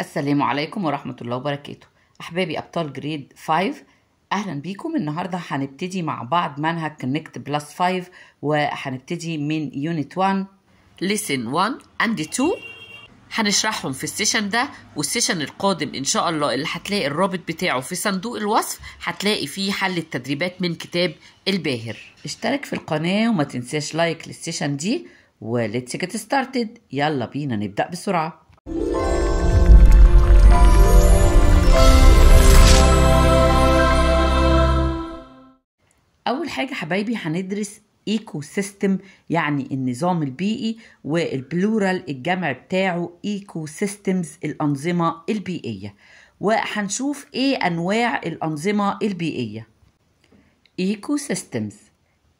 السلام عليكم ورحمة الله وبركاته أحبابي أبطال جريد 5 أهلا بيكم النهاردة هنبتدي مع بعض منهج كونكت بلس 5 وهنبتدي من يونت 1 لسن 1 أند 2 هنشرحهم في السيشن ده والسيشن القادم ان شاء الله اللي هتلاقي الرابط بتاعه في صندوق الوصف هتلاقي فيه حل التدريبات من كتاب الباهر اشترك في القناة وما تنساش لايك للسيشن دي وليتس جيت ستارتد يلا بينا نبدأ بسرعة اول حاجه حبايبي هندرس ايكو سيستم يعني النظام البيئي والبلورال الجمع بتاعه ايكو سيستمز الانظمه البيئيه وهنشوف ايه انواع الانظمه البيئيه ايكو سيستمز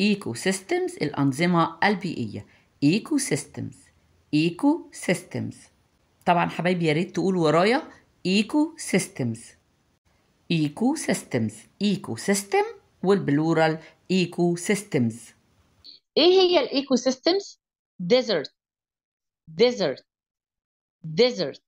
ايكو سيستمز الانظمه البيئيه ايكو سيستمز ايكو سيستمز طبعا حبايبي يا ريت تقول ورايا ايكو سيستمز ايكو سيستمز ايكو سيستم والبلورال ايكو سيستمز ايه هي الايكو سيستمز ديزرت ديزرت ديزرت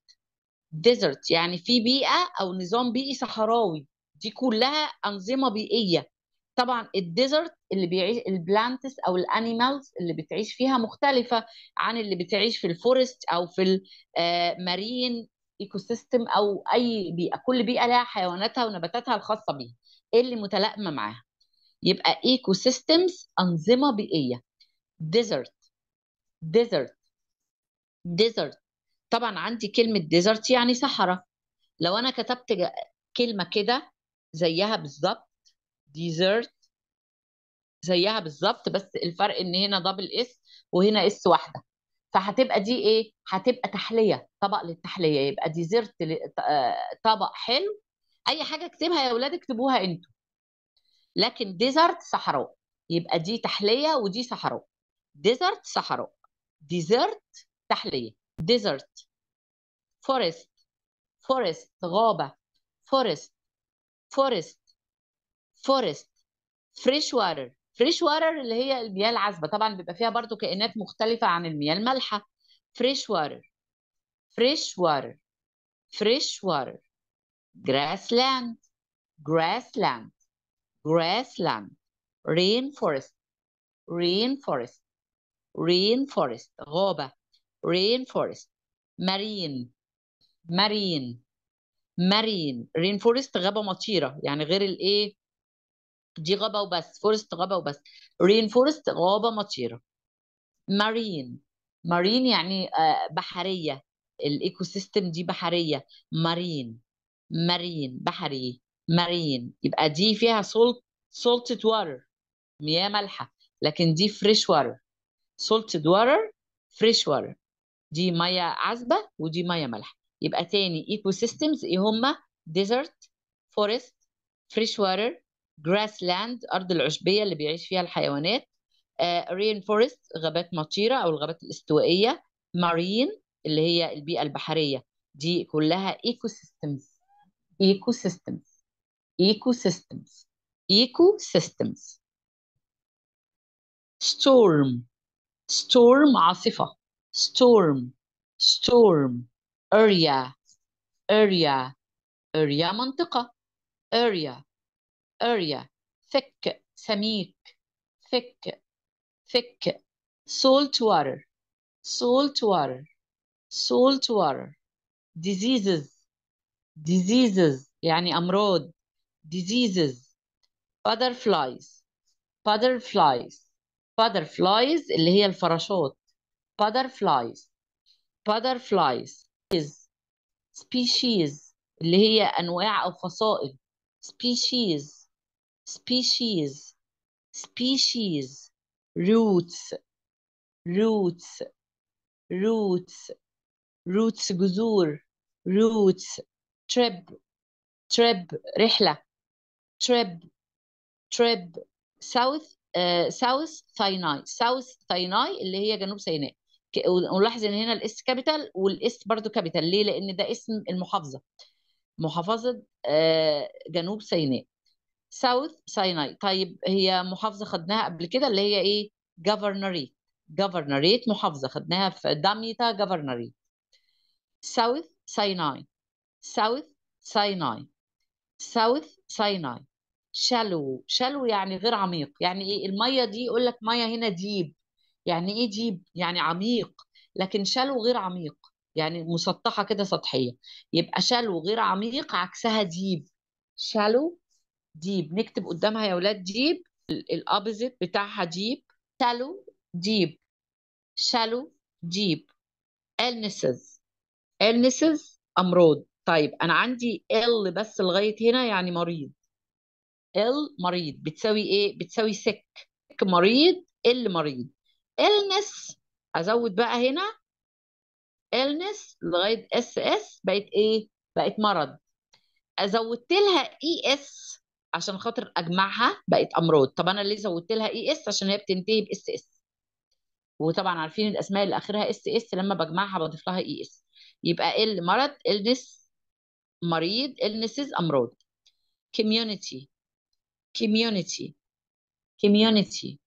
ديزرت يعني في بيئه او نظام بيئي صحراوي دي كلها انظمه بيئيه طبعا الديزرت اللي بيعيش البلانتس او الانيمالز اللي بتعيش فيها مختلفه عن اللي بتعيش في الفورست او في المارين ايكو سيستم او اي بيئه كل بيئه لها حيواناتها ونباتاتها الخاصه بيها اللي متلائمه معاها يبقى ايكو سيستمز انظمه بيئيه ديزرت ديزرت ديزرت طبعا عندي كلمه ديزرت يعني صحراء لو انا كتبت كلمه كده زيها بالظبط ديزرت زيها بالظبط بس الفرق ان هنا دبل اس وهنا اس واحده فهتبقى دي ايه هتبقى تحليه طبق للتحليه يبقى ديزرت آه، طبق حلو اي حاجه اكتبها يا اولاد اكتبوها انتوا لكن ديزرت صحراء يبقى دي تحليه ودي صحراء ديزرت صحراء ديزرت تحليه ديزرت فورست فورست غابه فورست فورست فورست فريش واتر فريش واتر اللي هي المياه العذبه طبعا بيبقى فيها برضو كائنات مختلفه عن المياه المالحه فريش واتر فريش واتر فريش واتر grassland grassland grassland rainforest rainforest rainforest غابة rainforest marine marine marine rainforest غابة مطيرة يعني غير الايه دي غابة وبس فورست غابة وبس rainforest غابة مطيرة marine marine يعني بحرية الايكو سيستم دي بحرية marine مارين بحري مارين يبقى دي فيها سولت سولتد واتر مياه مالحه لكن دي فريش واتر سولتد واتر فريش واتر دي ميه عذبه ودي ميه مالحه يبقى تاني ايكو سيستمز ايه هما ديزرت فورست فريش واتر جراس لاند ارض العشبيه اللي بيعيش فيها الحيوانات رين uh, فورست غابات مطيره او الغابات الاستوائيه مارين اللي هي البيئه البحريه دي كلها ايكو سيستمز ecosystems, ecosystems, ecosystems. Storm, storm asifa, storm, storm, area, area, area منطقة, area, area, thick, سميك, thick, thick, salt water, salt water, salt water, diseases, diseases يعني أمراض diseases butterflies butterflies butterflies اللي هي الفراشات butterflies butterflies is species اللي هي أنواع أو فصائل species species species roots roots roots roots جذور roots trip trip رحلة trip trip south ساوث ثايناي سايناي ثايناي سايناي اللي هي جنوب سيناء ونلاحظ ان هنا الاس كابيتال والاس برضو كابيتال ليه لان ده اسم المحافظه محافظه آه، جنوب سيناء ساوث ثايناي طيب هي محافظه خدناها قبل كده اللي هي ايه جفرنريت جفرنريت محافظه خدناها في داميتا جفرنريت ساوث ثايناي ساوث سيناي ساوث سيناي شالو شالو يعني غير عميق يعني ايه الميه دي يقول لك ميه هنا ديب يعني ايه ديب يعني عميق لكن شالو غير عميق يعني مسطحه كده سطحيه يبقى شالو غير عميق عكسها ديب شالو ديب نكتب قدامها يا اولاد ديب الابوزيت بتاعها ديب شالو ديب شالو ديب illnesses illnesses امراض طيب انا عندي ال بس لغايه هنا يعني مريض ال مريض بتساوي ايه بتساوي سك مريض ال مريض illness ازود بقى هنا illness لغايه اس اس بقت ايه بقت مرض أزودت لها اي e اس عشان خاطر اجمعها بقت امراض طب انا ليه زودت لها اي e اس عشان هي بتنتهي باس اس وطبعا عارفين الاسماء اللي اخرها اس اس لما بجمعها بضيف لها اي e اس يبقى ال مرض النس مريض illnesses أمراض community community community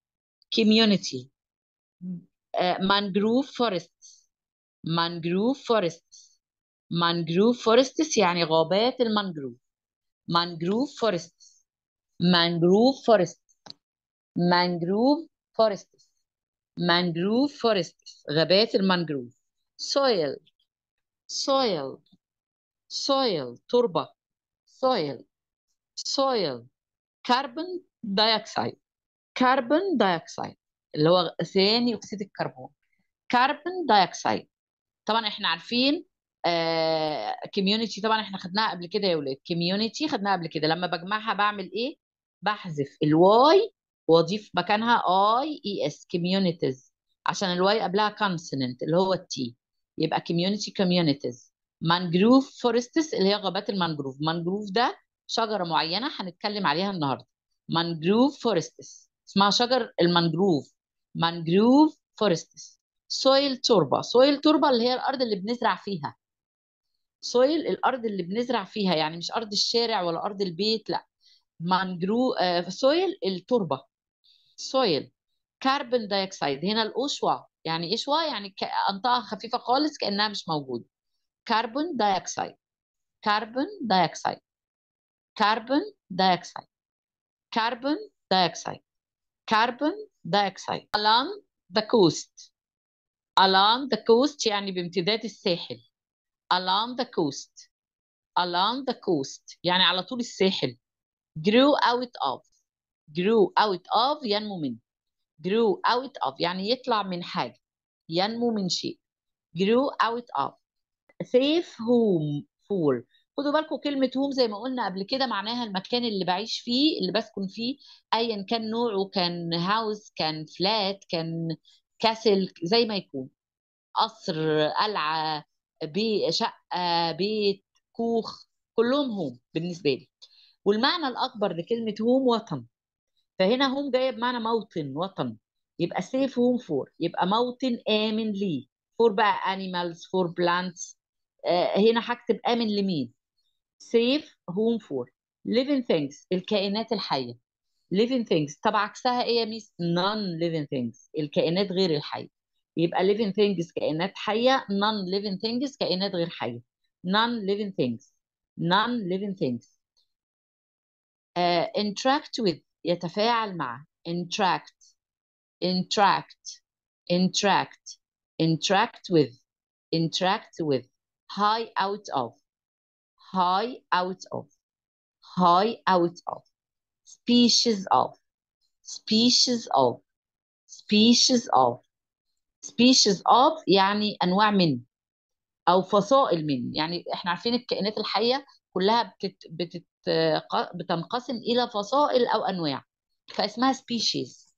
community uh, mangrove forests mangrove forests mangrove forests يعني غابات المانجروف mangrove forests mangrove forests mangrove forests mangrove forests غابات المانجروف soil soil soil تربة soil soil carbon dioxide carbon dioxide اللي هو ثاني أكسيد الكربون carbon dioxide طبعا احنا عارفين كوميونتي آه، uh, طبعا احنا خدناها قبل كده يا ولاد كوميونتي خدناها قبل كده لما بجمعها بعمل ايه بحذف الواي واضيف مكانها اي اي اس كوميونيتيز عشان الواي قبلها كونسوننت اللي هو التي يبقى كوميونتي كوميونيتيز مانجروف فورستس اللي هي غابات المانجروف مانجروف ده شجره معينه هنتكلم عليها النهارده مانجروف فورستس اسمها شجر المانجروف مانجروف فورستس سويل تربه سويل تربه اللي هي الارض اللي بنزرع فيها سويل الارض اللي بنزرع فيها يعني مش ارض الشارع ولا ارض البيت لا مانجرو آه، سويل التربه سويل كاربون دايكسيد هنا الأشواء يعني ايه شوا يعني انطقه خفيفه خالص كانها مش موجوده كربون دايوكسيد كربون دايوكسيد كربون دايوكسيد كربون دايوكسيد كربون دايوكسيد along the coast along the coast يعني بامتداد الساحل along the coast along the coast يعني على طول الساحل grew out of grew out of ينمو من grew out of يعني يطلع من حاجة ينمو من شيء grew out of سيف هوم فور خدوا بالكم كلمة هوم زي ما قلنا قبل كده معناها المكان اللي بعيش فيه اللي بسكن فيه أيا كان نوعه كان هاوس كان فلات كان كاسل زي ما يكون قصر قلعة بي شقة بيت كوخ كلهم هوم بالنسبة لي والمعنى الأكبر لكلمة هوم وطن فهنا هوم جاية بمعنى موطن وطن يبقى سيف هوم فور يبقى موطن آمن ليه فور بقى animals فور plants هنا هكتب امن لمين سيف هوم فور living things الكائنات الحيه living things طب عكسها ايه يا ميس non living things الكائنات غير الحيه يبقى living things كائنات حيه non living things كائنات غير حيه non living things non living things uh, interact with يتفاعل مع interact interact interact interact with interact with high out of high out of high out of species of species of species of species of يعني انواع من او فصائل من يعني احنا عارفين الكائنات الحيه كلها بتت بتت بتنقسم الى فصائل او انواع فاسمها species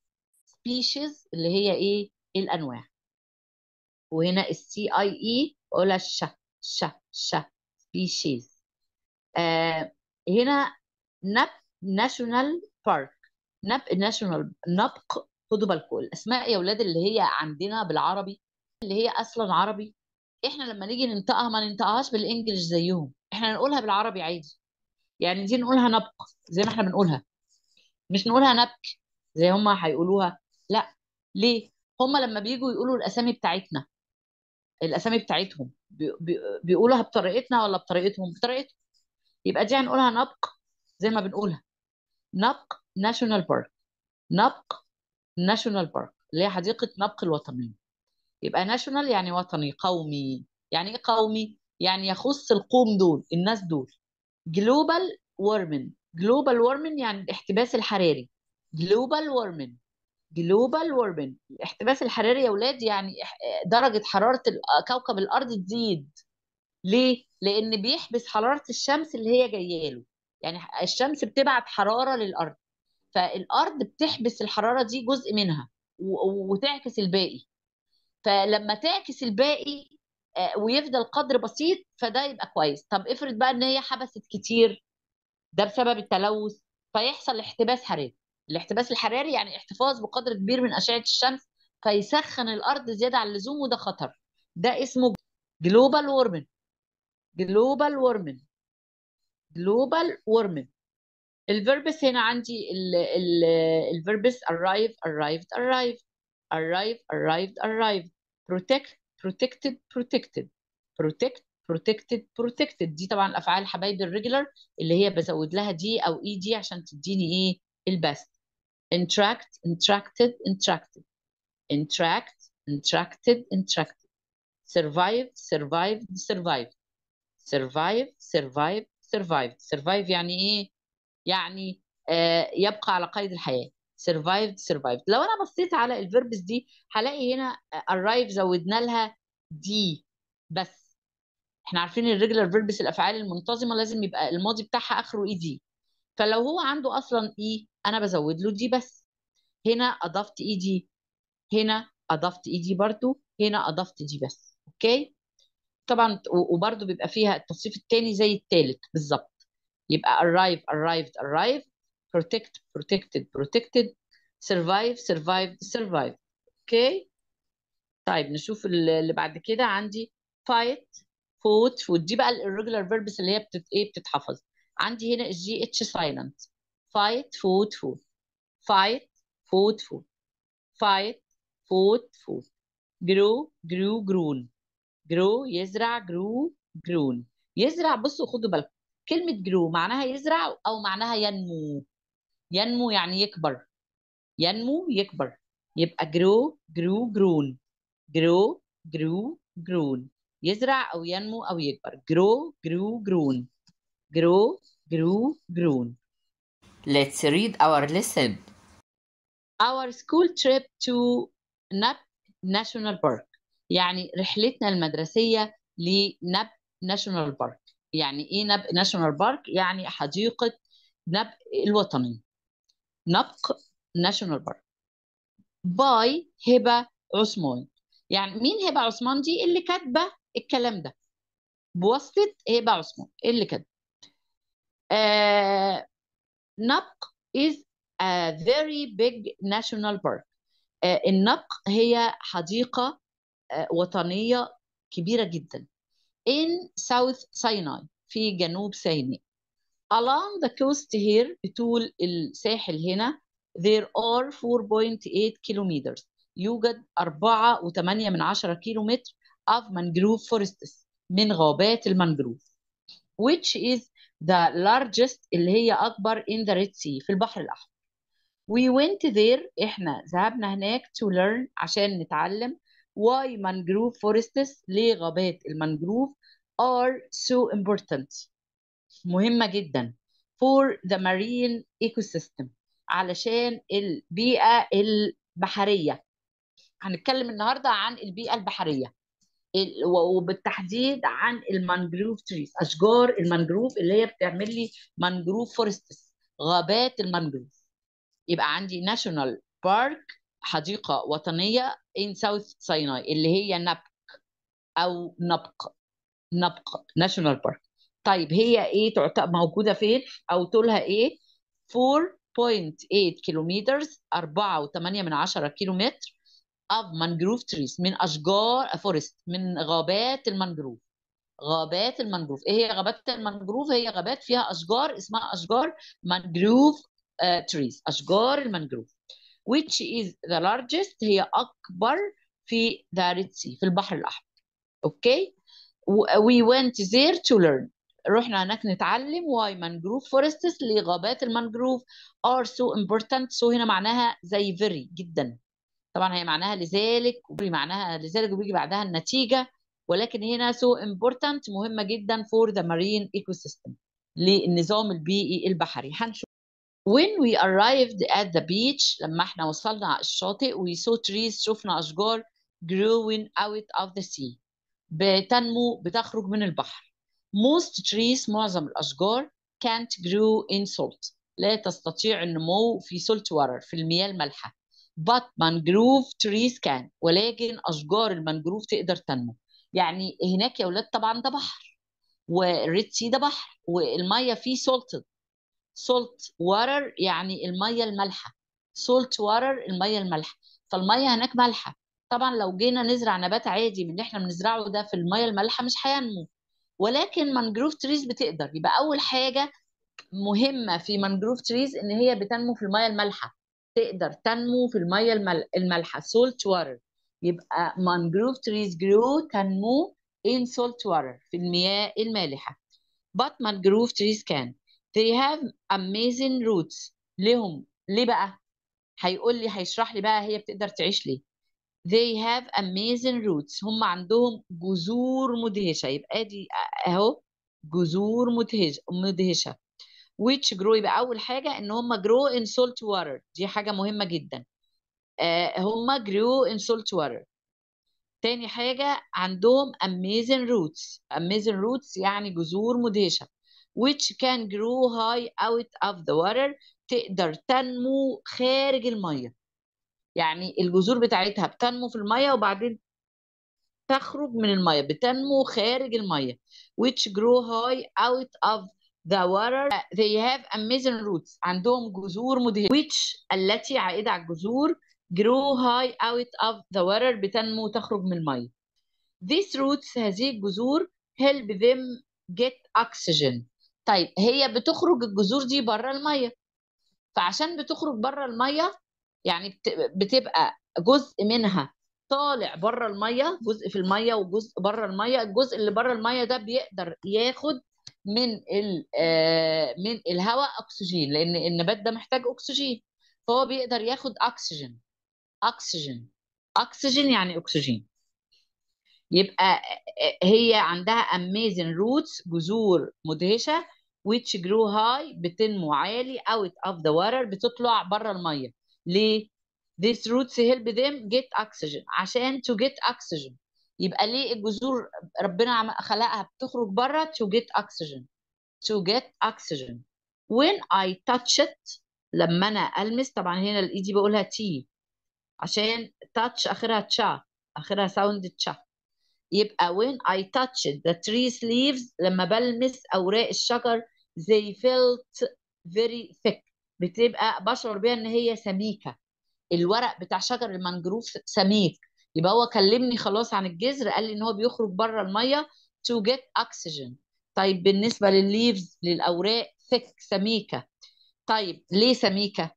species اللي هي ايه الانواع وهنا السي اي اي e ولا ش ش species آه هنا نب ناشونال بارك نب ناشونال نبق خدوا بالكم الاسماء يا اولاد اللي هي عندنا بالعربي اللي هي اصلا عربي احنا لما نيجي ننطقها ما ننطقهاش بالانجلش زيهم احنا نقولها بالعربي عادي يعني دي نقولها نبق زي ما احنا بنقولها مش نقولها نبك زي هما هيقولوها لا ليه هما لما بيجوا يقولوا الاسامي بتاعتنا الاسامي بتاعتهم بيقولها بطريقتنا ولا بطريقتهم بطريقتهم يبقى دي هنقولها نبق زي ما بنقولها نبق ناشونال بارك نبق ناشونال بارك اللي هي حديقه نبق الوطنيه يبقى ناشونال يعني وطني قومي يعني ايه قومي يعني يخص القوم دول الناس دول جلوبال وارمن جلوبال وارمن يعني الاحتباس الحراري جلوبال وارمن جلوبال وورمنج الاحتباس الحراري يا ولاد يعني درجه حراره كوكب الارض تزيد ليه لان بيحبس حراره الشمس اللي هي جايه له يعني الشمس بتبعت حراره للارض فالارض بتحبس الحراره دي جزء منها وتعكس الباقي فلما تعكس الباقي آه، ويفضل قدر بسيط فده يبقى كويس طب افرض بقى ان هي حبست كتير ده بسبب التلوث فيحصل احتباس حراري الاحتباس الحراري يعني احتفاظ بقدر كبير من اشعه الشمس فيسخن الارض زياده عن اللزوم وده خطر ده اسمه جلوبال وورمن جلوبال وورمن جلوبال وورمن الفيربس هنا عندي الفيربس arrive arrived arrived arrive arrived arrived protect protected protected protect protected protected دي طبعا الافعال حبايب الريجولار اللي هي بزود لها دي او اي e، دي عشان تديني ايه البست Intract, intracted, intracted. Intract, intracted, intracted. survive survived survived survive survive survived survive يعني ايه يعني آه يبقى على قيد الحياه survived survived لو انا بصيت على الفيربس دي هلاقي هنا arrive زودنا لها دي بس احنا عارفين الريجلر فيربس الافعال المنتظمه لازم يبقى الماضي بتاعها اخره اي e دي فلو هو عنده اصلا اي e، انا بزود له دي بس هنا اضفت اي e دي هنا اضفت اي e دي برضو هنا اضفت دي بس اوكي طبعا وبرضو بيبقى فيها التصريف الثاني زي الثالث بالظبط يبقى arrive arrived arrived protect protected protected survive survived survived اوكي طيب نشوف اللي بعد كده عندي fight fought ودي بقى الirregular verbs اللي هي بتت ايه بتتحفظ عندي هنا الجي اتش سايلنت فايت فوت فوت فايت فوت فوت فايت فوت فوت جرو جرو جرون جرو يزرع جرو جرون يزرع بصوا خدوا بالكم كلمة جرو معناها يزرع أو معناها ينمو ينمو يعني يكبر ينمو يكبر يبقى جرو جرو جرون جرو جرو جرون يزرع أو ينمو أو يكبر جرو جرو جرون grow, grew, grown. Let's read our lesson. Our school trip to Nap National Park. يعني رحلتنا المدرسية لنب ناشونال بارك. يعني إيه نب ناشونال بارك؟ يعني حديقة نب الوطني. نبق ناشونال بارك. باي هبة عثمان. يعني مين هبة عثمان دي اللي كاتبة الكلام ده؟ بواسطة هبة عثمان اللي كاتبة. نق is a very big national park. Uh, النق هي حديقة uh, وطنية كبيرة جدا. In South Sinai في جنوب سيناء. Along the coast here بطول الساحل هنا there are 4.8 kilometers. يوجد 4.8 من 10 كيلومتر of mangrove forests من غابات المانجروف which is the largest اللي هي أكبر in the Red Sea في البحر الأحمر. We went there إحنا ذهبنا هناك to learn عشان نتعلم why mangrove forests ليه غابات المانجروف are so important مهمة جدا for the marine ecosystem علشان البيئة البحرية هنتكلم النهاردة عن البيئة البحرية وبالتحديد عن المانجروف تريز اشجار المانجروف اللي هي بتعمل لي مانجروف فورستس غابات المانجروف يبقى عندي ناشونال بارك حديقه وطنيه ان ساوث سيناي اللي هي نبك او نبق نبق ناشونال بارك طيب هي ايه تعتبر موجوده فين او طولها ايه 4.8 كيلومترز 4.8 من 10 كيلومتر of mangrove trees من اشجار فورست uh, من غابات المانجروف غابات المانجروف ايه هي غابات المانجروف هي غابات فيها اشجار اسمها اشجار مانجروف تريز uh, اشجار المانجروف which is the largest هي اكبر في Sea في البحر الاحمر اوكي we went there to learn رحنا هناك نتعلم why mangrove forests لغابات المانجروف are so important so هنا معناها زي very جدا طبعا هي معناها لذلك وبيجي معناها لذلك وبيجي بعدها النتيجه ولكن هنا سو so امبورتنت مهمه جدا فور ذا مارين ايكو سيستم للنظام البيئي البحري هنشوف when we arrived at the beach لما احنا وصلنا على الشاطئ we saw trees شفنا اشجار growing out of the sea بتنمو بتخرج من البحر most trees معظم الاشجار can't grow in salt لا تستطيع النمو في salt water في المياه المالحه but mangrove trees can ولكن أشجار المانجروف تقدر تنمو يعني هناك يا ولاد طبعا ده بحر والريد سي ده بحر والميه فيه سولتد سولت وارر يعني الميه المالحه سولت وارر الميه المالحه فالميه هناك مالحه طبعا لو جينا نزرع نبات عادي من اللي احنا بنزرعه ده في الميه المالحه مش هينمو ولكن مانجروف تريز بتقدر يبقى اول حاجه مهمه في مانجروف تريز ان هي بتنمو في الميه المالحه تقدر تنمو في الميه المالحه salt water يبقى mangrove trees grow تنمو in salt water في المياه المالحه but mangrove trees can they have amazing roots لهم ليه بقى هيقول لي هيشرح لي بقى هي بتقدر تعيش ليه they have amazing roots هم عندهم جذور مدهشه يبقى دي اهو جذور مدهشه مدهشه which grow يبقى اول حاجه ان هم grow in salt water دي حاجه مهمه جدا آه، هم grew in salt water تاني حاجه عندهم amazing roots amazing roots يعني جذور مدهشه which can grow high out of the water تقدر تنمو خارج الميه يعني الجذور بتاعتها بتنمو في الميه وبعدين تخرج من الميه بتنمو خارج الميه which grow high out of the water uh, they have amazing roots عندهم جذور مدهشة which التي عائدة على الجذور grow high out of the water بتنمو تخرج من المية these roots هذه الجذور help them get oxygen طيب هي بتخرج الجذور دي بره المية فعشان بتخرج بره المية يعني بتبقى جزء منها طالع بره الميه جزء في الميه وجزء بره الميه الجزء اللي بره الميه ده بيقدر ياخد من آه، من الهواء اكسجين لان النبات ده محتاج اكسجين فهو بيقدر ياخد اكسجين اكسجين اكسجين يعني اكسجين يبقى آه، آه، هي عندها اميزن روتس جذور مدهشه which grow high بتنمو عالي out of the water بتطلع بره الميه ليه؟ These roots help them get oxygen عشان to get oxygen يبقى ليه الجذور ربنا خلقها بتخرج بره to get oxygen to get oxygen when I touch it لما انا المس طبعا هنا الايدي بقولها تي عشان touch اخرها تشا اخرها ساوند تشا يبقى when I touch it, the trees leaves لما بلمس اوراق الشجر they felt very thick بتبقى بشعر بيها ان هي سميكه الورق بتاع شجر المنجروف سميك يبقى هو كلمني خلاص عن الجذر قال لي ان هو بيخرج بره الميه to get oxygen طيب بالنسبه للليفز للاوراق thick سميكه طيب ليه سميكه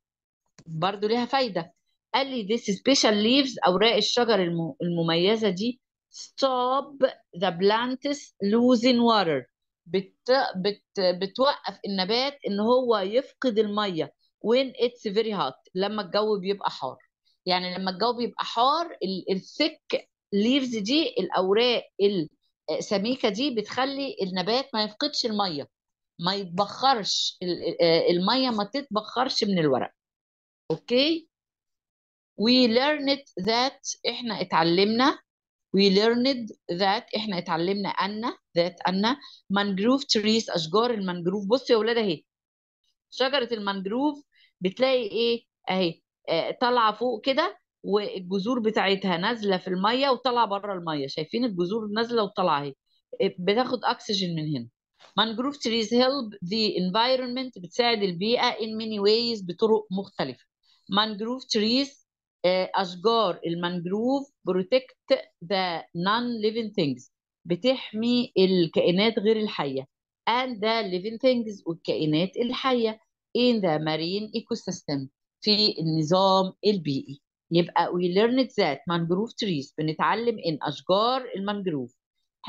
برضو ليها فايده قال لي this special leaves اوراق الشجر المميزه دي stop the plants losing water بت... بت... بتوقف النبات ان هو يفقد الميه when it's very hot لما الجو بيبقى حار يعني لما الجو بيبقى حار الثيك ليفز دي الاوراق السميكه دي بتخلي النبات ما يفقدش الميه ما يتبخرش الميه ما تتبخرش من الورق اوكي we learned that احنا اتعلمنا we learned that احنا اتعلمنا ان ذات ان مانجروف تريز اشجار المانجروف بصوا يا ولاد اهي شجره المانجروف بتلاقي ايه اهي طالعه فوق كده والجذور بتاعتها نازله في الميه وطالعه بره الميه شايفين الجذور نازله وطالعه اهي آه، بتاخد اكسجين من هنا مانجروف تريز هيلب ذا انفايرمنت بتساعد البيئه in many ways بطرق مختلفه مانجروف آه، تريز اشجار المانجروف بروتكت ذا نون ليفينج ثينجز بتحمي الكائنات غير الحيه and the living things والكائنات الحيه in the marine ecosystem في النظام البيئي يبقى we learned that mangrove trees بنتعلم ان اشجار المانجروف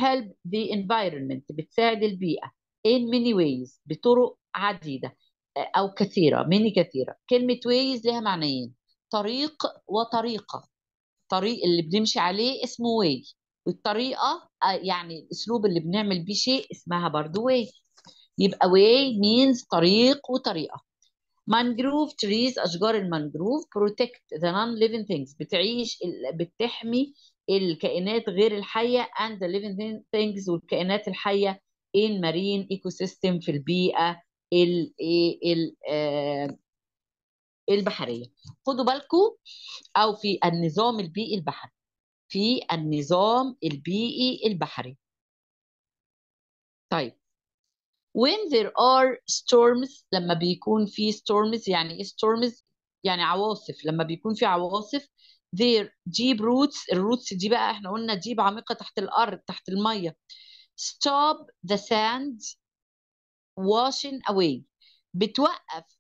help the environment بتساعد البيئة in many ways بطرق عديدة أو كثيرة many كثيرة كلمة ways لها معنيين طريق وطريقة الطريق اللي بنمشي عليه اسمه واي والطريقة آه، يعني الأسلوب اللي بنعمل بيه شيء اسمها برضه واي يبقى واي means طريق وطريقة mangrove trees اشجار المانجروف protect the non-living things بتعيش بتحمي الكائنات غير الحيه and the living things والكائنات الحيه in marine ecosystem في البيئه ال ال آه، البحريه خدوا بالكم او في النظام البيئي البحري في النظام البيئي البحري طيب when there are storms لما بيكون في storms يعني ايه storms يعني عواصف لما بيكون في عواصف there deep roots الروتس دي بقى احنا قلنا deep عميقة تحت الأرض تحت المية stop the sand washing away بتوقف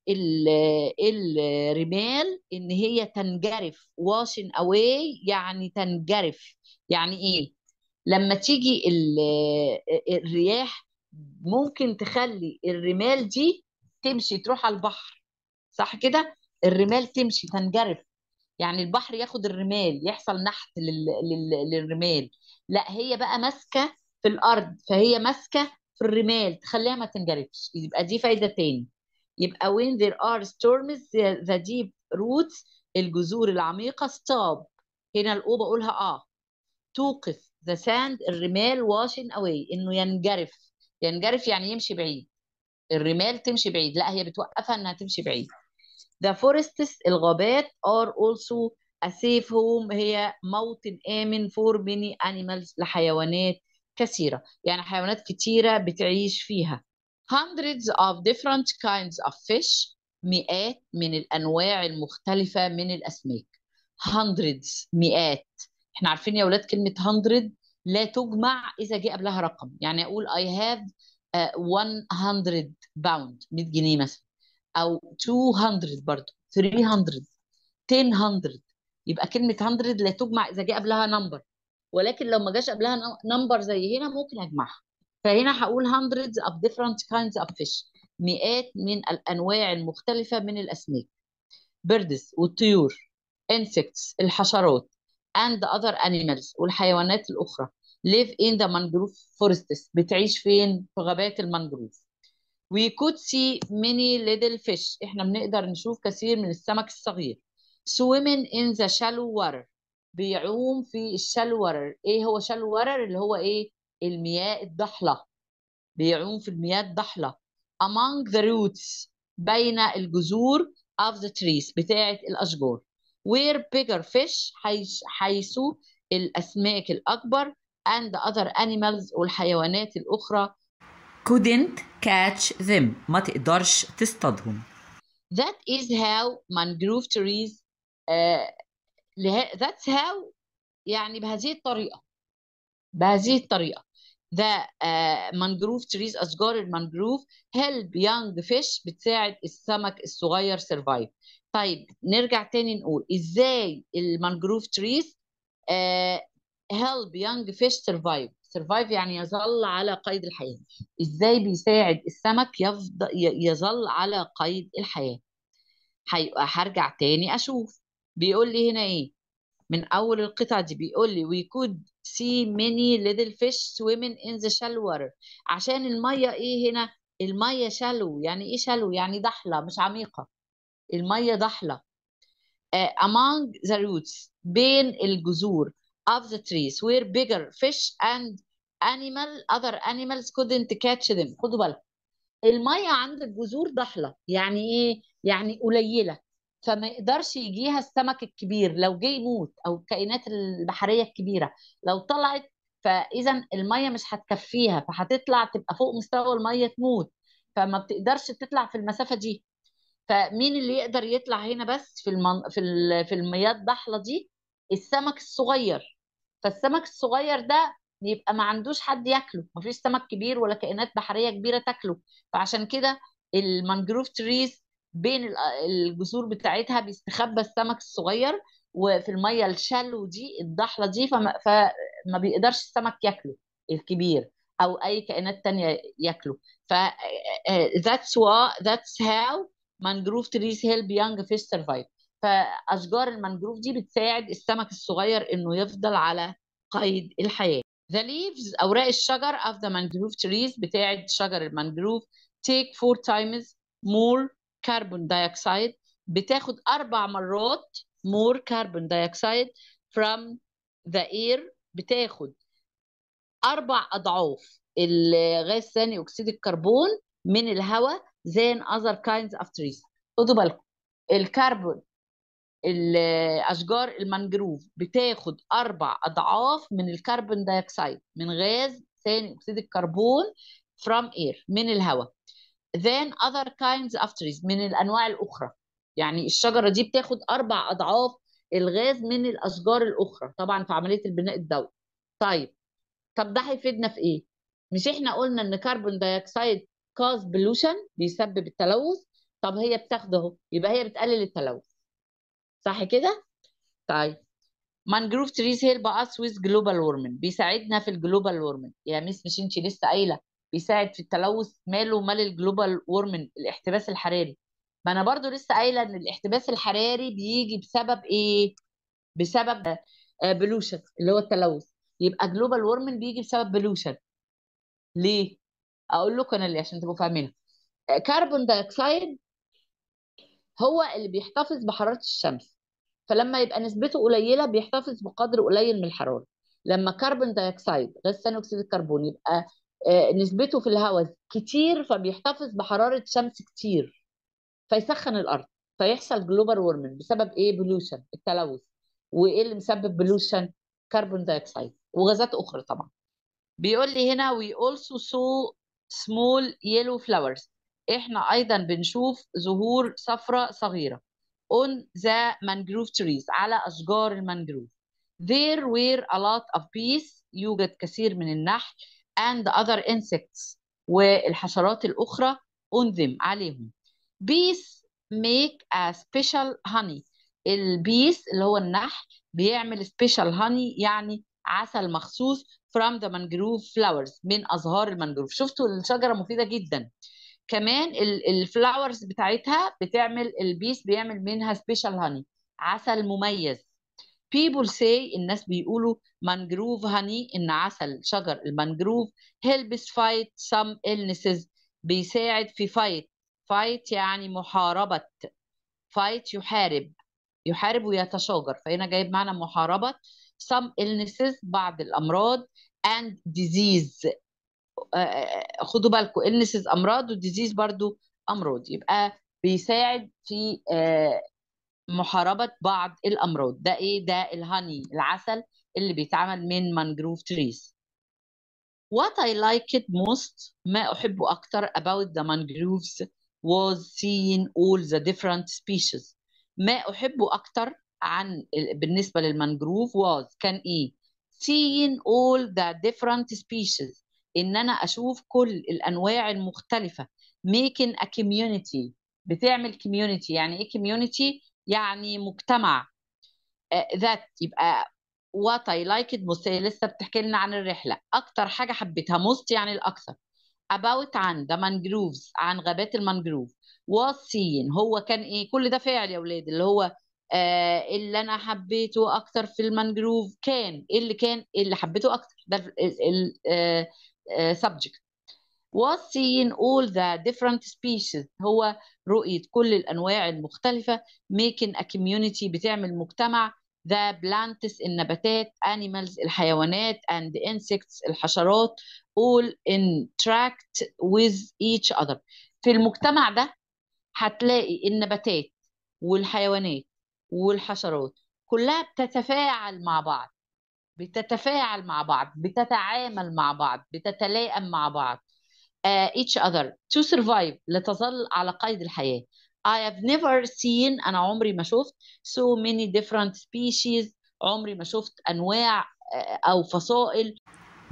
الرمال ان هي تنجرف washing away يعني تنجرف يعني ايه لما تيجي الرياح ممكن تخلي الرمال دي تمشي تروح على البحر صح كده الرمال تمشي تنجرف يعني البحر ياخد الرمال يحصل نحت لل... لل... للرمال لا هي بقى ماسكه في الارض فهي ماسكه في الرمال تخليها ما تنجرفش يبقى دي فايده تاني يبقى when there are storms the deep roots الجذور العميقه stop هنا الاو بقولها اه توقف the sand الرمال washing away انه ينجرف ينجرف يعني, يعني يمشي بعيد الرمال تمشي بعيد لا هي بتوقفها انها تمشي بعيد The forests الغابات are also a safe home هي موطن آمن for many animals لحيوانات كثيرة يعني حيوانات كثيرة بتعيش فيها hundreds of different kinds of fish مئات من الأنواع المختلفة من الأسماك hundreds مئات احنا عارفين يا ولاد كلمة hundred لا تجمع اذا جه قبلها رقم يعني اقول اي هاف 100 باوند 100 جنيه مثلا او 200 برضه 300 1000 يبقى كلمه 100 لا تجمع اذا جه قبلها نمبر ولكن لو ما جاش قبلها نمبر زي هنا ممكن اجمعها فهنا هقول hundreds of different kinds of fish مئات من الانواع المختلفه من الاسماك بيردز والطيور insects الحشرات and other animals والحيوانات الأخرى live in the mangrove forests بتعيش فين؟ في غابات المانجروف we could see many little fish احنا بنقدر نشوف كثير من السمك الصغير swimming in the shallow water بيعوم في الشالو water ايه هو shallow water اللي هو ايه المياه الضحله بيعوم في المياه الضحله among the roots بين الجذور of the trees بتاعه الاشجار where bigger fish حيث الأسماك الأكبر and other animals والحيوانات الأخرى couldn't catch them ما تقدرش تصطادهم that is how mangrove trees uh, that's how يعني بهذه الطريقة بهذه الطريقة the uh, mangrove trees أشجار المانجروف help young fish بتساعد السمك الصغير survive طيب نرجع تاني نقول ازاي المانجروف تريز هيلب يانج فيش سرفايف سرفايف يعني يظل على قيد الحياه ازاي بيساعد السمك يفضل يظل على قيد الحياه هيبقى هرجع تاني اشوف بيقول لي هنا ايه من اول القطعه دي بيقول لي وي كود سي ميني ليتل فيش سويمين ان ذا شالو water عشان الميه ايه هنا الميه شالو يعني ايه شالو يعني ضحله مش عميقه المية ضحلة uh, آه، among the roots بين الجذور of the trees where bigger fish and animal other animals couldn't catch them خدوا بالكم المية عند الجذور ضحلة يعني ايه يعني قليلة فما يقدرش يجيها السمك الكبير لو جه يموت او الكائنات البحرية الكبيرة لو طلعت فاذا المية مش هتكفيها فهتطلع تبقى فوق مستوى المية تموت فما بتقدرش تطلع في المسافة دي فمين اللي يقدر يطلع هنا بس في المن... في ال... في المياه الضحله دي السمك الصغير فالسمك الصغير ده يبقى ما عندوش حد ياكله ما فيش سمك كبير ولا كائنات بحريه كبيره تاكله فعشان كده المانجروف تريز بين الجذور بتاعتها بيستخبى السمك الصغير وفي الميه الشلو دي الضحله دي فما, فما بيقدرش السمك ياكله الكبير او اي كائنات تانية ياكله ف that's why that's how مانجروف تريز هيلب يانج فيش سرفايف فاشجار المانجروف دي بتساعد السمك الصغير انه يفضل على قيد الحياه The leaves أوراق الشجر of the mangrove trees بتاعت شجر المانجروف take four times more carbon dioxide بتاخد أربع مرات more carbon dioxide from the air بتاخد أربع أضعاف الغاز ثاني أكسيد الكربون من الهواء than other kinds of trees خدوا بالكم الكربون الاشجار المانجروف بتاخد اربع اضعاف من الكربون دايوكسيد من غاز ثاني اكسيد الكربون from air من الهواء than other kinds of trees من الانواع الاخرى يعني الشجره دي بتاخد اربع اضعاف الغاز من الاشجار الاخرى طبعا في عمليه البناء الضوئي طيب طب ده هيفيدنا في ايه مش احنا قلنا ان كربون دايوكسيد كاز بلوشن بيسبب التلوث طب هي بتاخده اهو يبقى هي بتقلل التلوث صح كده طيب مانجروف تريز هيلب اس ويز جلوبال وورمنج بيساعدنا في الجلوبال وورمنج يا ميس مش انت لسه قايله بيساعد في التلوث ماله مال الجلوبال وورمنج الاحتباس الحراري ما انا برضو لسه قايله ان الاحتباس الحراري بيجي بسبب ايه بسبب بلوشن آه، اللي هو التلوث يبقى جلوبال وورمنج بيجي بسبب بلوشن ليه اقول لكم انا اللي عشان تبقوا فاهمين كربون دايوكسيد هو اللي بيحتفظ بحراره الشمس فلما يبقى نسبته قليله بيحتفظ بقدر قليل من الحراره لما كربون دايوكسيد غاز ثاني اكسيد الكربون يبقى آه، نسبته في الهواء كتير فبيحتفظ بحراره شمس كتير فيسخن الارض فيحصل جلوبال وورمنج بسبب ايه بلوشن التلوث وايه اللي مسبب بلوشن كربون دايوكسيد وغازات اخرى طبعا بيقول لي هنا وي اولسو سو small yellow flowers احنا ايضا بنشوف زهور صفراء صغيره on the mangrove trees على اشجار المانجروف there were a lot of bees يوجد كثير من النحل and other insects والحشرات الاخرى on them عليهم bees make a special honey البيس اللي هو النحل بيعمل special honey يعني عسل مخصوص from the mangrove flowers من ازهار المانجروف شفتوا الشجره مفيده جدا كمان الفلاورز بتاعتها بتعمل البيس بيعمل منها سبيشال هاني عسل مميز people say الناس بيقولوا mangrove honey ان عسل شجر المانجروف helps fight some illnesses بيساعد في fight fight يعني محاربة fight يحارب يحارب ويتشاجر فهنا جايب معنى محاربة some illnesses بعض الامراض and disease آه، آه، آه، خدوا بالكم illnesses امراض disease برضو امراض يبقى بيساعد في محاربه بعض الامراض ده ايه ده الهاني العسل اللي بيتعمل من مانجروف تريز What I liked most ما أحبه أكتر about the mangroves was seeing all the different species ما أحبه أكتر عن بالنسبه للمانجروف واز كان ايه seeing all the different species ان انا اشوف كل الانواع المختلفه making a community بتعمل community يعني ايه community يعني مجتمع ذات آه، uh, يبقى what I like it most لسه بتحكي لنا عن الرحله اكتر حاجه حبيتها most يعني الاكثر about عن the mangroves عن غابات المانجروف was seeing هو كان ايه كل ده فعل يا اولاد اللي هو آه، اللي انا حبيته اكتر في المانجروف كان ايه اللي كان اللي حبيته اكتر ده السبجكت was seeing all the different species هو رؤية كل الأنواع المختلفة making a community بتعمل مجتمع the plants النباتات animals الحيوانات and insects الحشرات all interact with each other في المجتمع ده هتلاقي النباتات والحيوانات والحشرات كلها بتتفاعل مع بعض بتتفاعل مع بعض بتتعامل مع بعض بتتلائم مع بعض uh, each other to survive لتظل على قيد الحياة I have never seen أنا عمري ما شفت so many different species عمري ما شفت أنواع آه، أو فصائل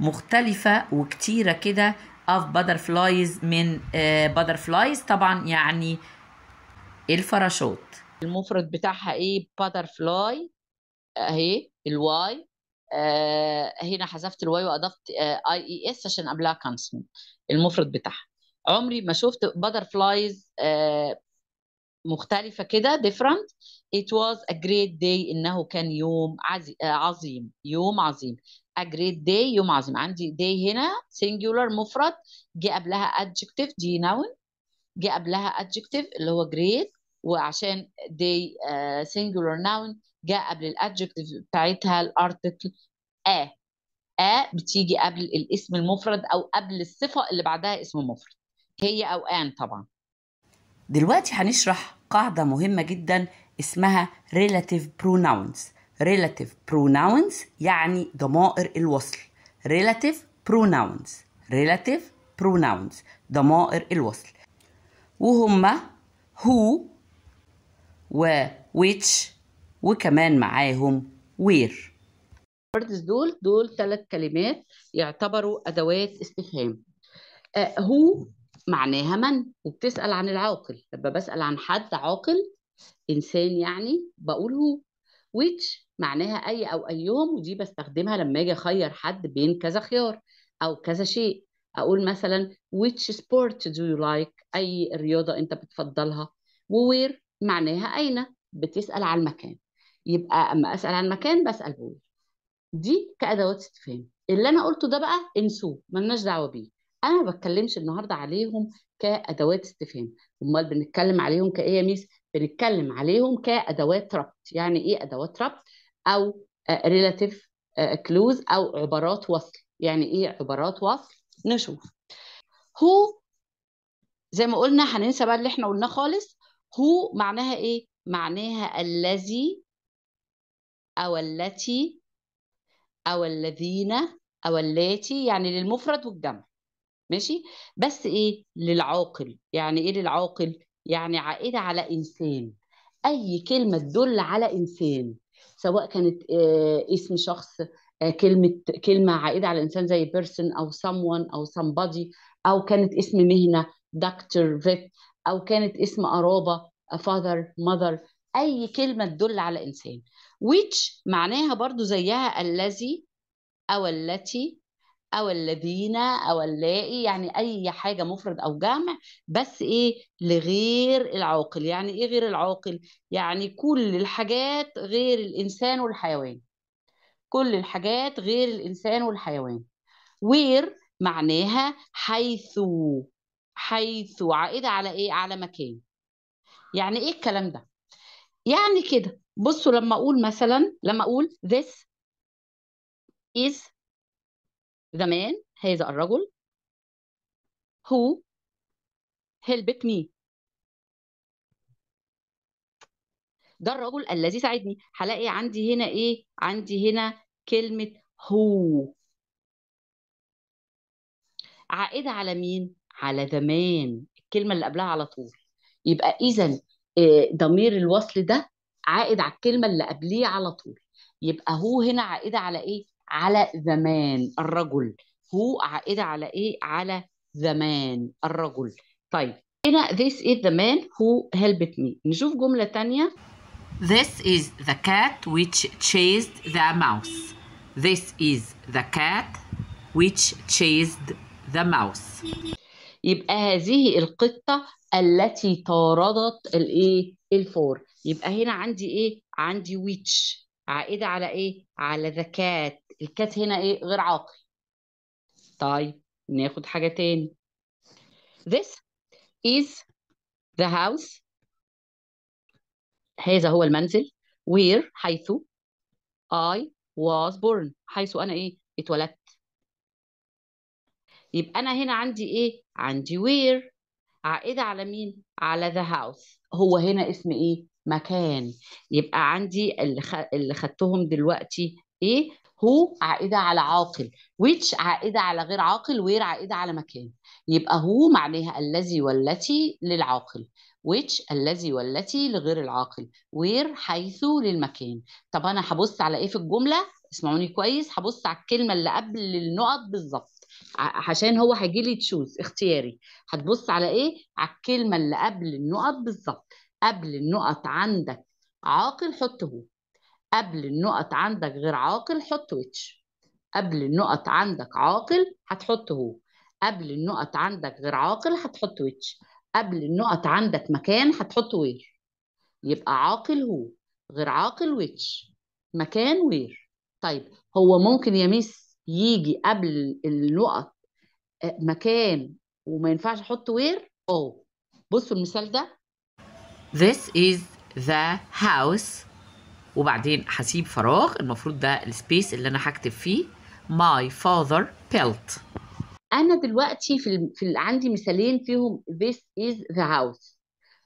مختلفة وكتيرة كده of butterflies من آه، butterflies طبعا يعني الفراشات المفرد بتاعها ايه باتر فلاي اهي الواي آه هنا حذفت الواي واضفت اي اي اس عشان قبلها كونسونت المفرد بتاعها عمري ما شفت باتر فلايز آه مختلفة كده different it was a great day إنه كان يوم آه، عظيم يوم عظيم a great day يوم عظيم عندي day هنا singular مفرد جه قبلها adjective دي noun جه قبلها adjective اللي هو great وعشان they uh, singular noun جاء قبل الادجكتيف بتاعتها الارتكل ا ا بتيجي قبل الاسم المفرد او قبل الصفه اللي بعدها اسم مفرد هي او ان طبعا دلوقتي هنشرح قاعده مهمه جدا اسمها relative pronouns relative pronouns يعني ضمائر الوصل relative pronouns relative pronouns ضمائر الوصل وهما who و which وكمان معاهم where words دول دول ثلاث كلمات يعتبروا أدوات استفهام هو آه، معناها من وبتسأل عن العاقل لما بسأل عن حد عاقل إنسان يعني بقول هو which معناها أي أو أيهم ودي بستخدمها لما أجي أخير حد بين كذا خيار أو كذا شيء أقول مثلا which sport do you like أي رياضة أنت بتفضلها و where معناها أين بتسأل على المكان يبقى أما أسأل عن المكان بسأل بقول دي كأدوات استفهام اللي أنا قلته ده بقى انسوه ملناش دعوة بيه أنا ما بتكلمش النهاردة عليهم كأدوات استفهام أمال بنتكلم عليهم كإيه يا ميس؟ بنتكلم عليهم كأدوات ربط يعني إيه أدوات ربط أو ريلاتيف آه، كلوز آه، أو عبارات وصل يعني إيه عبارات وصل؟ نشوف هو زي ما قلنا هننسى بقى اللي احنا قلناه خالص هو معناها ايه معناها الذي او التي او الذين او اللاتي يعني للمفرد والجمع ماشي بس ايه للعاقل يعني ايه للعاقل يعني عائده على انسان اي كلمه تدل على انسان سواء كانت آه، اسم شخص آه، كلمه كلمه عائده على انسان زي بيرسون او someone او somebody او كانت اسم مهنه دكتور فيت او كانت اسم قرابه فاذر father mother اي كلمه تدل على انسان which معناها برضو زيها الذي او التي او الذين او اللائي يعني اي حاجه مفرد او جمع بس ايه لغير العاقل يعني ايه غير العاقل يعني كل الحاجات غير الانسان والحيوان كل الحاجات غير الانسان والحيوان وير معناها حيث حيث عائدة على إيه؟ على مكان يعني إيه الكلام ده؟ يعني كده بصوا لما أقول مثلا لما أقول this is the man هذا الرجل who helped me ده الرجل الذي ساعدني هلاقي عندي هنا ايه عندي هنا كلمه هو عائده على مين على زمان الكلمه اللي قبلها على طول يبقى اذا آه، ضمير الوصل ده عائد على الكلمه اللي قبليه على طول يبقى هو هنا عائده على ايه على زمان الرجل هو عائده على ايه على زمان الرجل طيب هنا this is the man who helped me نشوف جمله تانية This is the cat which chased the mouse. This is the cat which chased the mouse. يبقى هذه القطة التي طاردت الايه الفور يبقى هنا عندي ايه عندي ويتش عائدة على ايه على ذا كات الكات هنا ايه غير عاقل طيب ناخد حاجة تاني this is the house هذا هو المنزل where حيث I was born حيث أنا إيه اتولدت يبقى أنا هنا عندي إيه عندي وير عائدة على مين؟ على ذا هاوس هو هنا اسم ايه؟ مكان يبقى عندي اللي, اللي خدتهم دلوقتي ايه؟ هو عائدة على عاقل which عائدة على غير عاقل وير عائدة على مكان يبقى هو معناها الذي والتي للعاقل which الذي والتي لغير العاقل وير حيث للمكان طب انا هبص على ايه في الجمله اسمعوني كويس هبص على الكلمه اللي قبل النقط بالظبط عشان هو هيجي لي تشوز اختياري هتبص على ايه على الكلمه اللي قبل النقط بالظبط قبل النقط عندك عاقل حط هو قبل النقط عندك غير عاقل حط ويتش قبل النقط عندك عاقل هتحط هو قبل النقط عندك غير عاقل هتحط ويتش قبل النقط عندك مكان هتحط وير يبقى عاقل هو غير عاقل ويتش مكان وير طيب هو ممكن يمس يجي قبل النقط آه، مكان وما ينفعش احط وير او oh. بصوا المثال ده This is the house وبعدين هسيب فراغ المفروض ده السبيس اللي انا هكتب فيه my father built انا دلوقتي في, في ال... عندي مثالين فيهم this is the house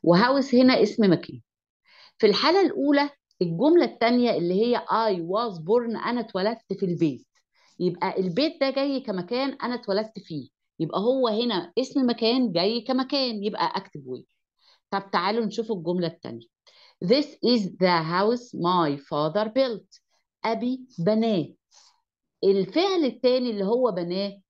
وهاوس هنا اسم مكان في الحاله الاولى الجمله الثانيه اللي هي I was born انا اتولدت في البيت يبقى البيت ده جاي كمكان انا اتولدت فيه يبقى هو هنا اسم المكان جاي كمكان يبقى اكتب وير طب تعالوا نشوف الجمله الثانيه This is the house my father built ابي بناه الفعل الثاني اللي هو بناه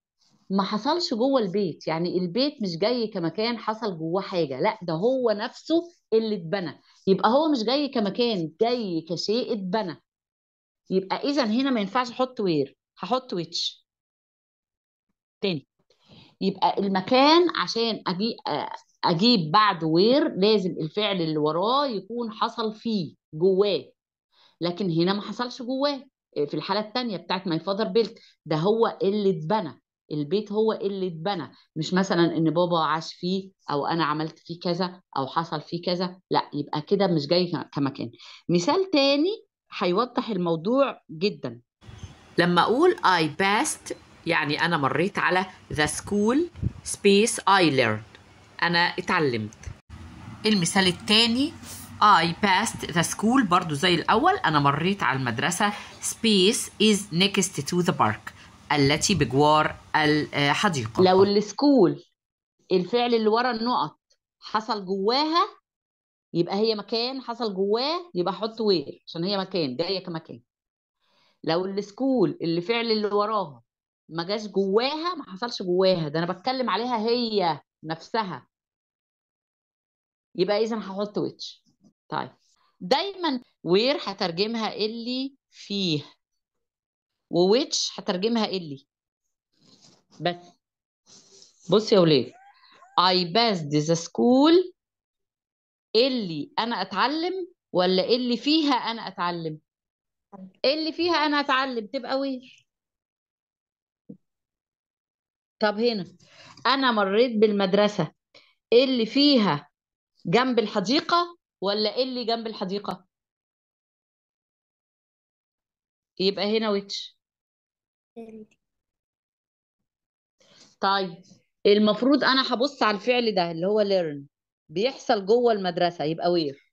ما حصلش جوه البيت يعني البيت مش جاي كمكان حصل جواه حاجه لا ده هو نفسه اللي اتبنى يبقى هو مش جاي كمكان جاي كشيء اتبنى يبقى اذا هنا ما ينفعش احط وير هحط ويتش تاني يبقى المكان عشان اجيب آه، اجيب بعد وير لازم الفعل اللي وراه يكون حصل فيه جواه لكن هنا ما حصلش جواه آه، في الحاله الثانيه بتاعت ماي فاذر بيلت ده هو اللي اتبنى البيت هو اللي اتبنى مش مثلا ان بابا عاش فيه او انا عملت فيه كذا او حصل فيه كذا لا يبقى كده مش جاي كمكان مثال تاني هيوضح الموضوع جدا لما أقول I passed يعني أنا مريت على the school space I learned أنا اتعلمت المثال الثاني I passed the school برضو زي الأول أنا مريت على المدرسة space is next to the park التي بجوار الحديقة لو السكول الفعل اللي ورا النقط حصل جواها يبقى هي مكان حصل جواه يبقى حط وير عشان هي مكان جايه كمكان لو السكول اللي فعل اللي وراها ما جاش جواها ما حصلش جواها ده انا بتكلم عليها هي نفسها يبقى اذا هحط ويتش طيب دايما وير هترجمها اللي فيه وويتش هترجمها اللي بس بص يا ولاد I passed the school اللي انا اتعلم ولا اللي فيها انا اتعلم ايه اللي فيها انا اتعلم تبقى وير طب هنا انا مريت بالمدرسه اللي فيها جنب الحديقه ولا ايه اللي جنب الحديقه يبقى هنا ويتش طيب المفروض انا هبص على الفعل ده اللي هو ليرن بيحصل جوه المدرسه يبقى وير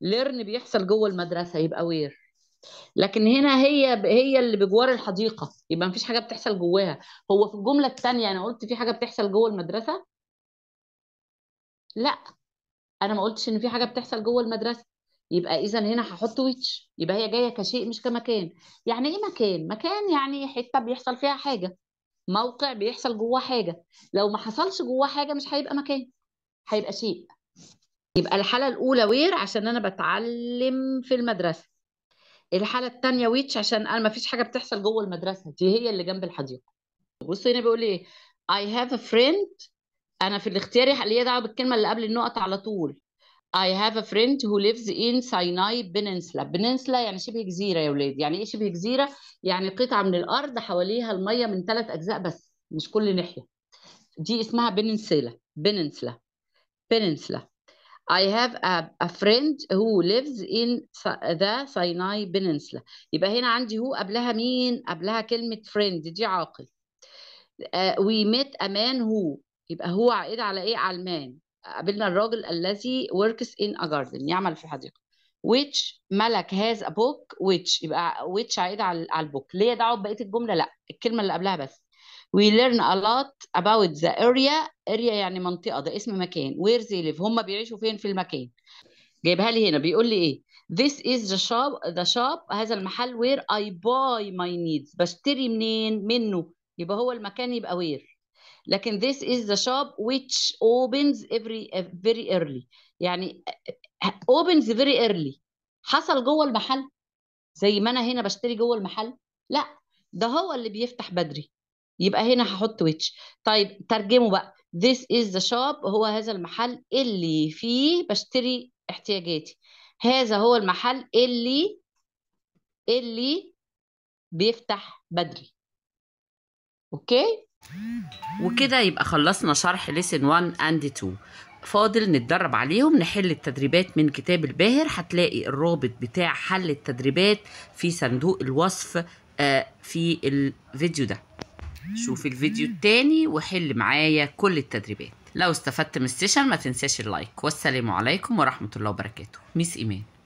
ليرن بيحصل جوه المدرسه يبقى وير لكن هنا هي هي اللي بجوار الحديقه يبقى مفيش حاجه بتحصل جواها هو في الجمله الثانيه انا قلت في حاجه بتحصل جوه المدرسه لا انا ما قلتش ان في حاجه بتحصل جوه المدرسه يبقى اذا هنا هحط ويتش يبقى هي جايه كشيء مش كمكان يعني ايه مكان مكان يعني حته بيحصل فيها حاجه موقع بيحصل جواه حاجه لو ما حصلش جواه حاجه مش هيبقى مكان هيبقى شيء يبقى الحاله الاولى وير عشان انا بتعلم في المدرسه الحاله الثانيه ويتش عشان انا ما فيش حاجه بتحصل جوه المدرسه دي هي اللي جنب الحديقه بص هنا بيقول ايه I have a friend انا في الاختياري هي دعوه بالكلمه اللي قبل النقط على طول I have a friend who lives in Sinai Peninsula Peninsula يعني شبه جزيرة يا ولاد يعني إيه شبه جزيرة؟ يعني قطعة من الأرض حواليها المية من ثلاث أجزاء بس مش كل ناحية دي اسمها بننسلا بننسلا بننسلا I have a, a friend who lives in the Sinai Peninsula يبقى هنا عندي هو قبلها مين قبلها كلمة friend دي عاقل uh, we met a man who يبقى هو عائد على ايه على المان قابلنا الراجل الذي works in a garden يعمل في حديقة which ملك has a book which يبقى which عائد على البوك ليه دعوه بقية الجمله لا الكلمه اللي قبلها بس We learn a lot about the area area يعني منطقة ده اسم مكان where they live هم بيعيشوا فين في المكان جايبها لي هنا بيقول لي ايه This is the shop the shop هذا المحل where I buy my needs بشتري منين منه يبقى هو المكان يبقى وير لكن this is the shop which opens every very early يعني opens very early حصل جوه المحل زي ما انا هنا بشتري جوه المحل لا ده هو اللي بيفتح بدري يبقى هنا هحط which طيب ترجمه بقى this is the shop هو هذا المحل اللي فيه بشتري احتياجاتي هذا هو المحل اللي اللي بيفتح بدري اوكي وكده يبقى خلصنا شرح lesson 1 اند 2 فاضل نتدرب عليهم نحل التدريبات من كتاب الباهر هتلاقي الرابط بتاع حل التدريبات في صندوق الوصف آه، في الفيديو ده شوف الفيديو التاني وحل معايا كل التدريبات لو استفدت من السيشن ما تنساش اللايك والسلام عليكم ورحمة الله وبركاته ميس إيمان